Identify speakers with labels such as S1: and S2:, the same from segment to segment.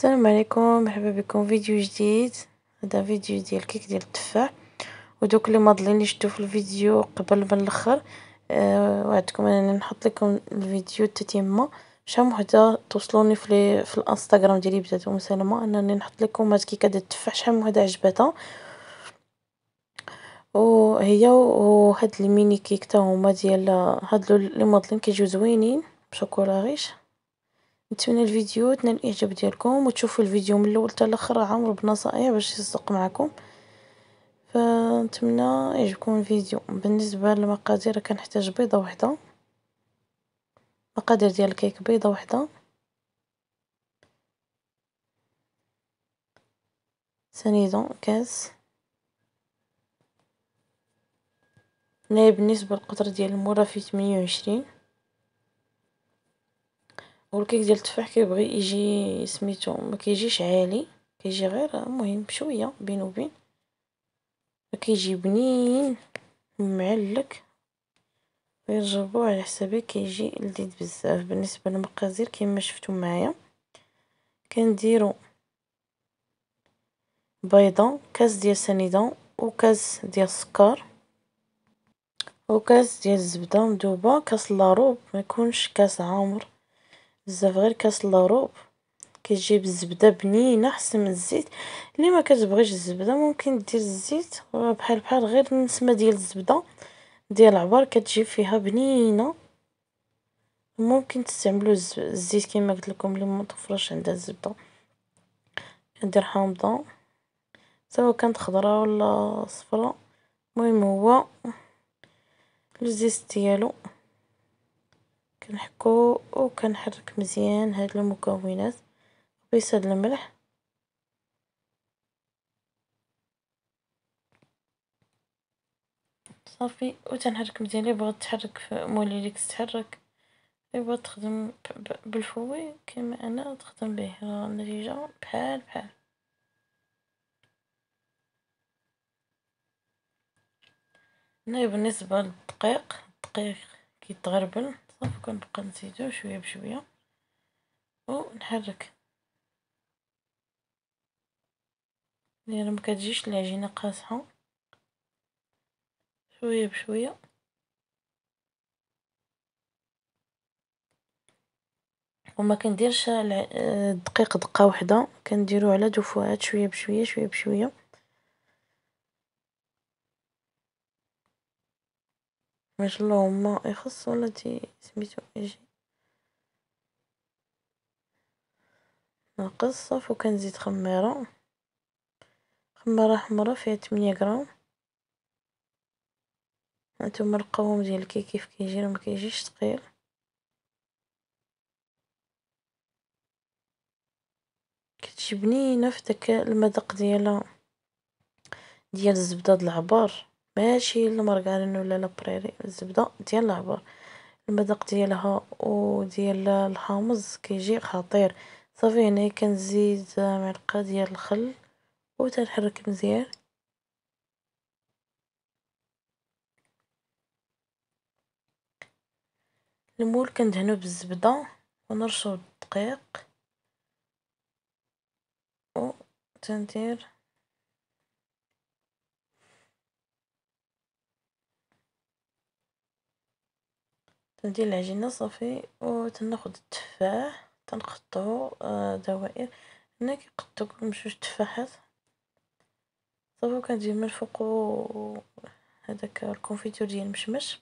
S1: السلام عليكم مرحبا بكم فيديو جديد هذا فيديو ديال كيك ديال التفاح ودوك لي ماضلين اللي شفتو في الفيديو قبل من الاخر أه وعدتكم انني نحط لكم الفيديو التتمه شحال وحده توصلوني في, في الانستغرام ديالي بدات ام سلمى انني نحط لكم هاد كيكه ديال التفاح شحال وحده عجبتها وهي وهاد الميني كيك تا هما ديال هاد لي ماضلين كيجيو زوينين بشوكولا غيش نتمنى الفيديو تنال الاعجاب ديالكم وتشوفوا الفيديو من الاول حتى الاخر عامر بنصائح باش يصدق معكم فنتمنى يعجبكم الفيديو بالنسبه للمقادير كنحتاج بيضه وحده مقادير ديال الكيك بيضه وحده سنيدون كاس هنايا بالنسبه للقدر ديال المره في 28 هو ديال التفاح كيبغي يجي سميتو مكيجيش عالي كيجي غير المهم بشويه بين وبين كيجي بنين معلك غير على حسابي كيجي لذيذ بزاف بالنسبه للمقادير كما شفتوا معايا كنديروا بيضه كاس ديال سنيده وكاس ديال السكر وكاس ديال الزبده مذوبه كاس لاروب ما يكونش كاس عامر بزاف غير كاس اللروب كتجيب الزبدة بنينة احسن من الزيت اللي ما كتبغيش الزبدة ممكن دير الزيت بحال بحال غير النسمة ديال الزبدة ديال العبار كتجي فيها بنينة ممكن تستعملوا الزيت كما قلت لكم اللي ما عندها الزبدة دير حامضة سواء كانت خضراء ولا صفراء المهم هو الزيت ديالو كنحكو وكنحرك مزيان هاد المكونات كيس هاد الملح صافي وتنحرك مزيان اللي بغات تحرك مولي ليك تحرك اللي بغات تخدم بالفوي كما انا تخدم به راه النتيجه بحال بحال نايب بالنسبه للدقيق الدقيق كيتغربل صافي كنبقى نزيدو شويه بشويه ونحرك يعني ما كتجيش العجينه قاصحه شويه بشويه وما كنديرش الدقيق دقه واحده كنديرو على دفوعات شويه بشويه شويه بشويه الله اللهم يخص ولا تي سميتو ايجي نقص صافي وكنزيد خميرة خميرة حمرا فيها تمنية غرام هانتوما القوام ديال الكيك كيف كيجي ولا مكيجيش ثقيل كتجي بنينة في داك المذاق ديالها ديال الزبدة د العبار ماشي المرقان ولا لابريري الزبدة ديال العبار المذاق ديالها وديال الحامض كيجي خطير صافي هنايا كنزيد معلقة ديال الخل وتنحرك مزيان المول كندهنو بالزبدة ونرشو الدقيق و تندير ندير العجينه صافي وتناخذ تناخد التفاح تنقطعو آه، دوائر هنا كيقطعو كيما جوج تفاحات صافي أو من الفوق هداك الكونفيتور ديال المشمش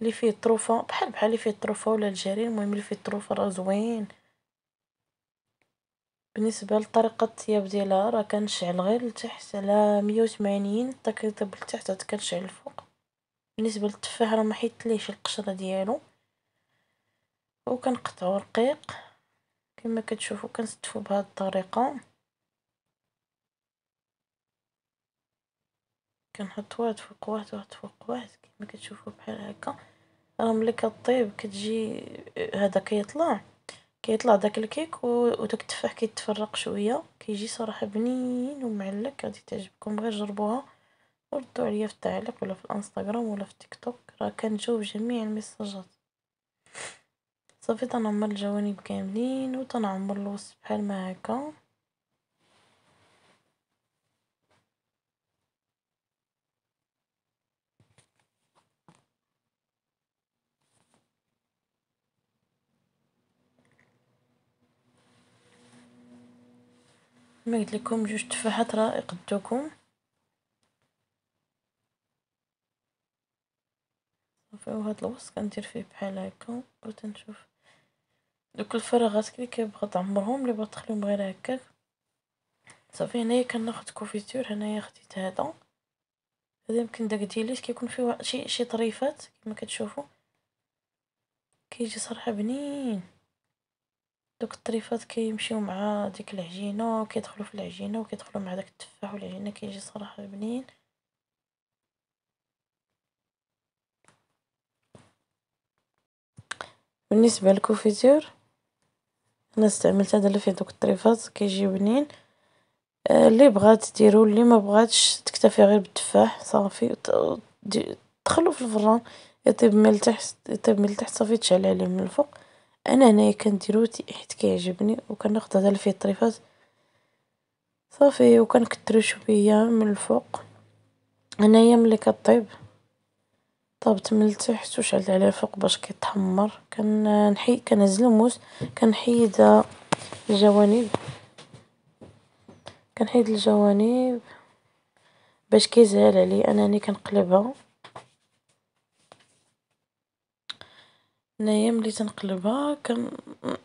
S1: لي فيه طروفة بحال بحال لي فيه طروفة ولا الجرير المهم لي فيه طروفة راه زوين بالنسبه لطريقه الطياب ديالها راه كنشعل غير لتحت على ميه وتمانين حتى كيطيب لتحت عاد كنشعل الفوق بالنسبة للتفاح راه حيتليش القشرة ديالو وكنقطعو رقيق كما كتشوفو كنستفو بهاد الطريقة كنحط واحد فوق واحد واحد فوق واحد كما كتشوفو بحال هكا راه ملي كطيب كتجي هذا كيطلع كيطلع داك الكيك وداك التفاح كيتفرق شويه كيجي صراحه بنين ومعلك غادي تعجبكم غير جربوها عليا في التعليق ولا في الانستغرام ولا في تيك توك راه كنجاوب جميع الميساجات صافي تنعمر الجوانب كاملين وتنعمر الوسط بحال ما هكا ما قلت لكم جوج تفاحات رائق الدوكم وهاد الوسط كندير فيه بحال هكا تنشوف دوك الفراغات اللي كيبغض عمرهم اللي بغيت تخليهم غير هكا صافي هنايا كناخد كوفيتور هنايا خديت هذا هذا يمكن داك ديالي كيكون فيه شي شي طريفات كما كتشوفوا كيجي صراحه بنين دوك الطريفات كيمشيو مع ديك العجينه وكيدخلوا في العجينه وكيدخلوا مع داك التفاح والعجينه كيجي صراحه بنين بالنسبة للكوفيتور انا استعملت هذا اللي فيه دوك الطريفات كيجي بنين آه، اللي بغات ديرو اللي ما بغاتش تكتفي غير بالتفاح صافي تدخلو في الفران يطيب من التحت يطيب من التحت صافي تشعل عليه من الفوق انا هنايا كنديرو حيت كيعجبني وكناخذ هذا اللي فيه الطريفات صافي وكنكترو شويه من الفوق هنايا ملي كطيب طابت من التحت وشعلت عليه الفوق باش كيتحمر كنهز الموس كنحيد الجوانب كنحيد الجوانب باش كيزهال عليا انني كنقلبها هنايا ملي تنقلبها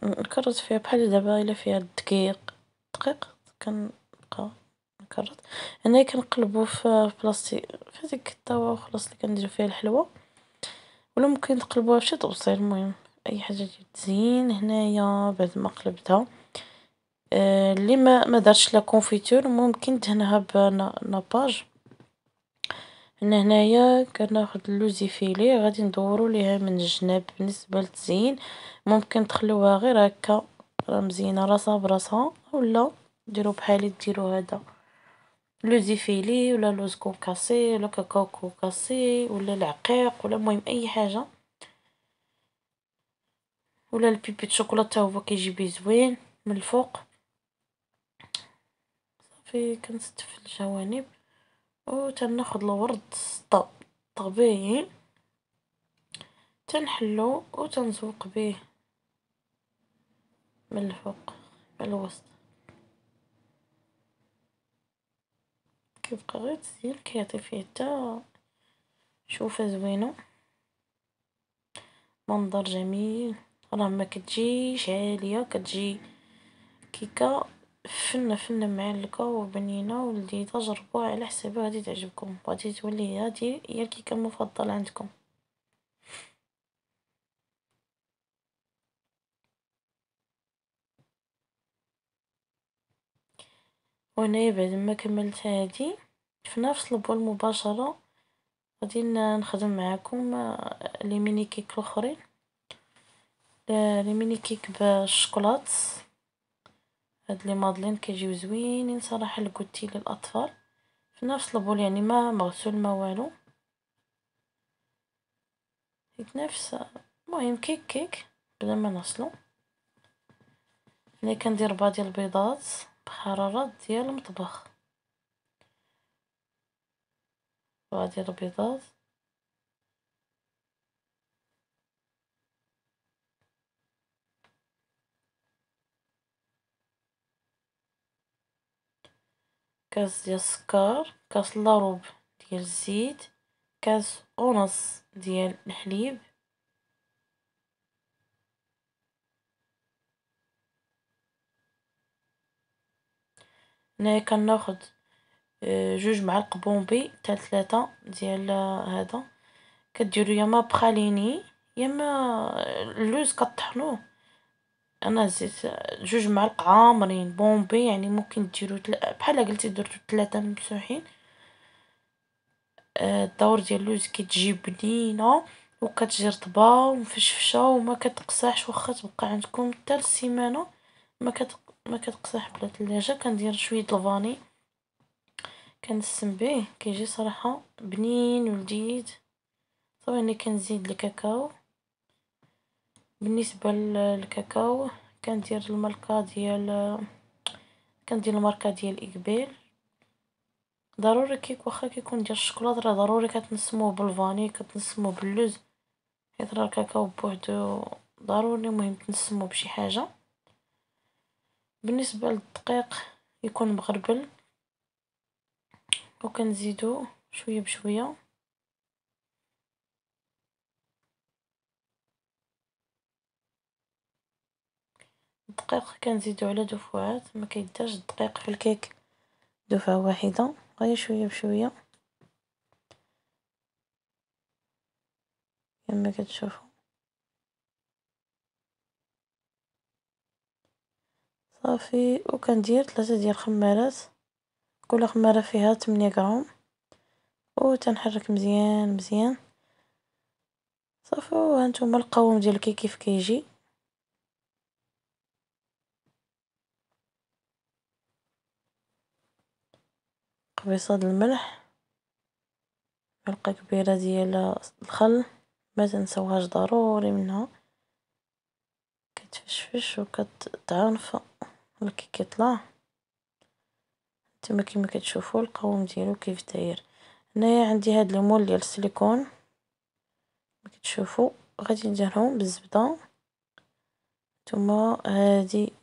S1: كنكرز فيها بحال دابا الا فيها الدقيق دقيق كنبقى نكرت انا كنقلبو في بلاصتي في ديك الطاوة وخلاص اللي كنديرو فيها الحلوة ولا ممكن تقلبوها فشي طبسيل المهم اي حاجة تجي تزين هنايا بعد ما قلبتها آه، اللي ما دارش لا كونفيتور ممكن دهنها بناباج هنا هنايا كناخد اللوزي فيلي غادي ندورو ليها من الجناب بالنسبه للتزيين ممكن تخلوها غير هكا راه مزينه راسها براسها ولا ديرو بحالي ديرو هذا لو زيفيلي ولا لوز كوكاسي ولا كاكاو كوكاسي ولا العقيق ولا المهم أي حاجة ولا البيبي د تا هو كيجي بيه زوين من الفوق صافي كنستف الجوانب أو تناخد الورد الطبيعي تنحلو أو تنزوق بيه من الفوق من الوسط كيبقى غير تزيين كيعطي فيه حتى شوفة زوينة منظر جميل راه مكتجيش عالية كتجي كيكا فنة فنة معلكة وبنينة ولذيذة جربوها على حسابي غادي تعجبكم غادي تولي هادي هي الكيكة المفضلة عندكم وانا بعد ما كملت هادي في نفس البول مباشرة غادي نخدم معاكم آه، لي ميني كيك الاخرين لي ميني كيك بالشوكولات هاد لي مادلين كيجيو زوينين صراحه لكوتي للاطفال في نفس البول يعني ما مغسول ما والو نفس المهم كيك كيك بلا ما نغسلو هنا كندير بادي البيضات بحراره ديال المطبخ وغادي البيضات كاس ديال السكر كاس لاروب ديال الزيت كاس ونص ديال الحليب هنايا كناخد آه، جوج معالق بومبي تاع تلاتة ديال هدا، كديرو ياما بخاليني ياما اللوز كطحنوه، أنا زيت جوج معالق عامرين بومبي يعني ممكن ديرو بحال بحالا قلتي درتو تلاتة ممسوحين، آه، الدور ديال اللوز كتجي بنينة وكتجي رطبة ومفشفشة وما كتقصحش وخا تبقى عندكم حتى للسيمانة ما كت. ما كتقصح بلا ثلاجه كندير شويه الفاني كنسم به كيجي صراحه بنين ولذيذ صافي هنا كنزيد الكاكاو بالنسبه للكاكاو كندير الماركه ديال كندير الماركه ديال اقبال ضروري كيك واخا كيكون ديال الشوكولاط راه ضروري كتنسموه بالفاني كتنسموه باللوز حيت راه الكاكاو بوحدو ضروري مهم تنسموه بشي حاجه بالنسبة للدقيق يكون مغربل وكنزيدو شوية بشوية الدقيق كنزيدو على دفوعات مكيداش الدقيق في الكيك دفعة واحدة غير شوية بشوية كما كتشوفو صافي وكندير تلاتة ديال الخمارات كل خمارة فيها تمنية غرام وتنحرك مزيان مزيان صافي وهانتوما القوام ديال الكيك كيف كيجي قبيصة د الملح ملعقه كبيرة ديال الخل ما تنساوهاش ضروري منها كتفشفش وكتضعنف هو كي كيطلع نتوما كيما كتشوفوا القوام ديالو كيف داير هنايا عندي هاد المول ديال السيليكون كما كتشوفوا غادي نديرهم بالزبده ثم هادي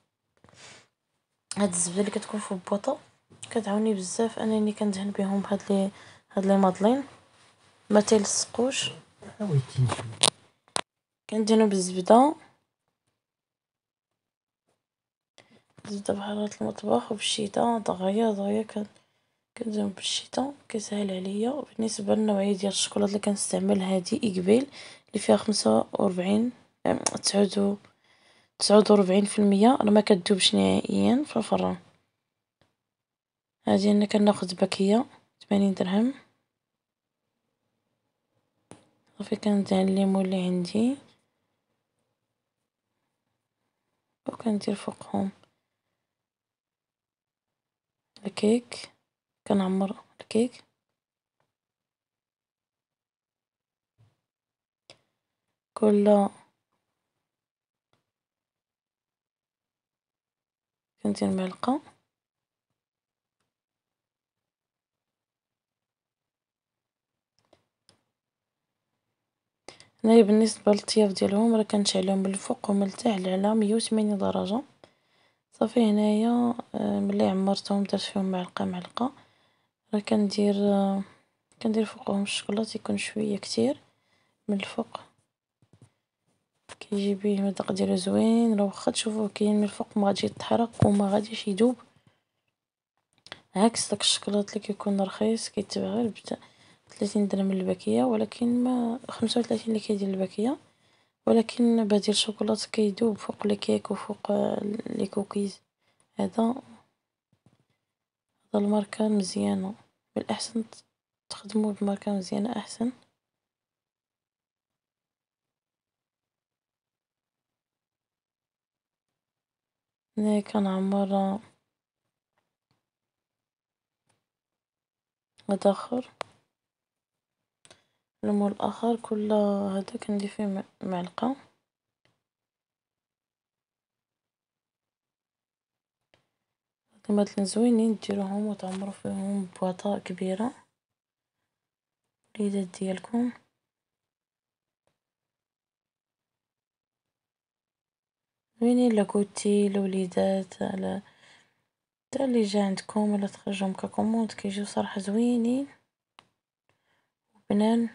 S1: هاد الزبده اللي كتكون في البوطه كتعاوني بزاف انني كندهن بهم هاد لي هاد لي مادلين ما تيلصقوش كندهنو بالزبده زدت بحرارة المطبخ وبالشتاء نتغير دغيا كان كنزوم بالشتا كيسهل عليا، بالنسبة للنوعية ديال الشكلاط اللي كنستعمل هادي إكبيل اللي فيها خمسة وربعين تسعود تسعود وربعين في المية راه مكدوبش نهائيا في الفران، هادي انا كناخد باكية تمانين درهم، صافي كندهن الليمو اللي عندي وكندير فوقهم. الكيك كنعمر الكيك كل كندير معلقة هنايا بالنسبة للطياف ديالهم راه كنشعلهم من الفوق ومن التحت على مية درجة صافي هنايا آه، ملي عمرتهم درت فيهم معلقة معلقة راه كندير آه، كندير فوقهم الشكلاط يكون شوية كتير من الفوق كيجي بيه المذاق ديالو زوين راه واخا تشوفوه كاين من الفوق مغاديش يتحرق وما غاديش يذوب عكس داك الشكلاط اللي كيكون رخيص كيتباع غير ب 30 درهم الباكية ولكن ما خمسة اللي كيدير الباكية ولكن بديل الشوكولات كيدوب فوق الكيك وفوق الكوكيز آه, هذا هذا الماركة مزيانة بالاحسن تخدمو بماركة مزيانة أحسن هنا كنعمر هدا آه, آخر المول الآخر كل هذا كندير فيه معلقة هاد الماكلين زوينين ديروهم وتعمروا فيهم بواطا كبيرة الوليدات ديالكم زوينين لاكوتي لوليدات على تا لي جا عندكم ولا تخرجهم ككوموند كيجيو صراحة زوينين وبنان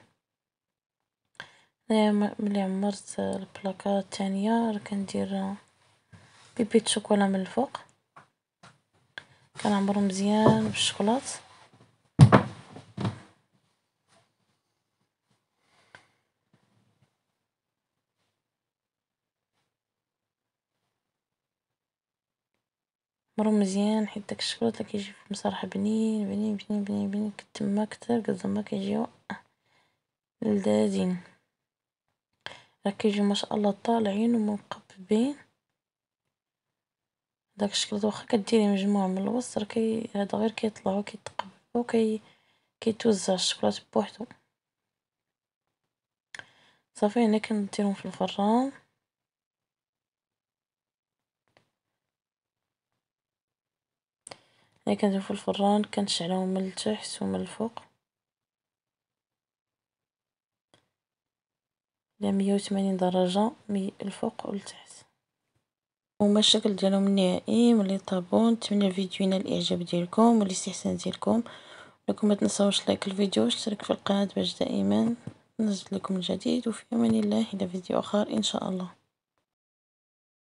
S1: أنا ملي عمرت البلاكة التانية راه كندير بيبيت شوكولا من الفوق كنعمرو مزيان بالشوكولات مرو مزيان حيت داك اللي كيجي بصراحة بنين بنين بنين بنين بنين كتما كتر كتزما كيجيو لذاذين ركيجي ما شاء الله طالعين ومقببين داك الشكل واخا كديري مجموع من الوسط راه كي هذا غير كيطلع وكيتقبب وكي كيتوزع الشكلاط بوحدو صافي هنا كنديرهم في الفران هنا كنديرهم في الفران كنشعلهم من التحت ومن الفوق لميه وتمانين درجة من الفوق التحت هما الشكل ديالهم النهائي ملي طابون نتمنى الفيديو ينال الاعجاب ديالكم والاستحسان ديالكم لكم ما تنساوش لايك الفيديو اشترك في القناه باش دائما نزل لكم الجديد وفي امان الله الى فيديو اخر ان شاء الله